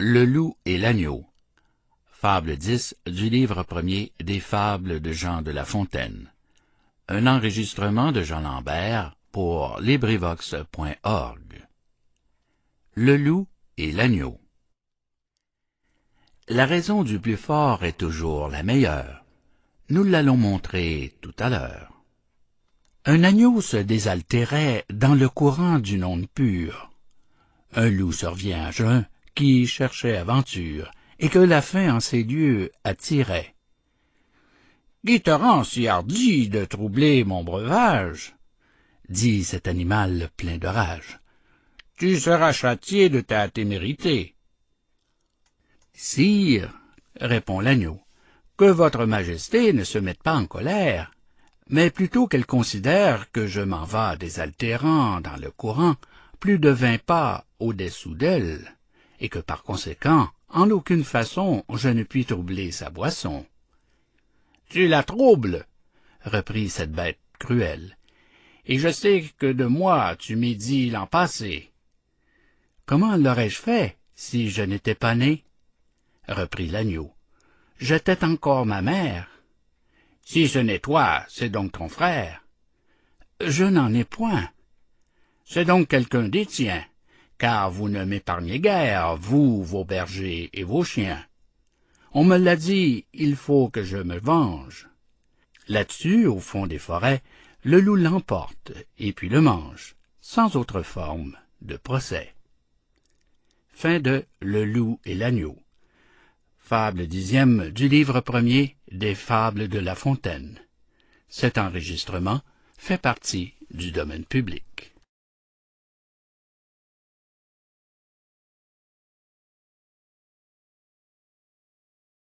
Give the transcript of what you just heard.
Le loup et l'agneau. Fable 10 du livre premier des fables de Jean de La Fontaine. Un enregistrement de Jean Lambert pour LibriVox.org. Le loup et l'agneau. La raison du plus fort est toujours la meilleure. Nous l'allons montrer tout à l'heure. Un agneau se désaltérait dans le courant d'une onde pure. Un loup survient à jeun, qui cherchait aventure, et que la faim en ces lieux attirait. Qui te rend si hardi de troubler mon breuvage? dit cet animal plein de rage. Tu seras châtié de ta témérité. Sire, répond l'agneau, que votre majesté ne se mette pas en colère, mais plutôt qu'elle considère que je m'en vas désaltérant dans le courant plus de vingt pas au-dessous d'elle et que par conséquent, en aucune façon, je ne puis troubler sa boisson. Tu la troubles, reprit cette bête cruelle, et je sais que de moi tu médis dit l'an passé. Comment l'aurais-je fait si je n'étais pas né? reprit l'agneau. J'étais encore ma mère. Si ce n'est toi, c'est donc ton frère. Je n'en ai point. C'est donc quelqu'un des tiens car vous ne m'épargnez guère, vous, vos bergers et vos chiens. On me l'a dit, il faut que je me venge. Là-dessus, au fond des forêts, le loup l'emporte et puis le mange, sans autre forme de procès. Fin de Le loup et l'agneau. Fable dixième du livre premier des Fables de La Fontaine. Cet enregistrement fait partie du domaine public.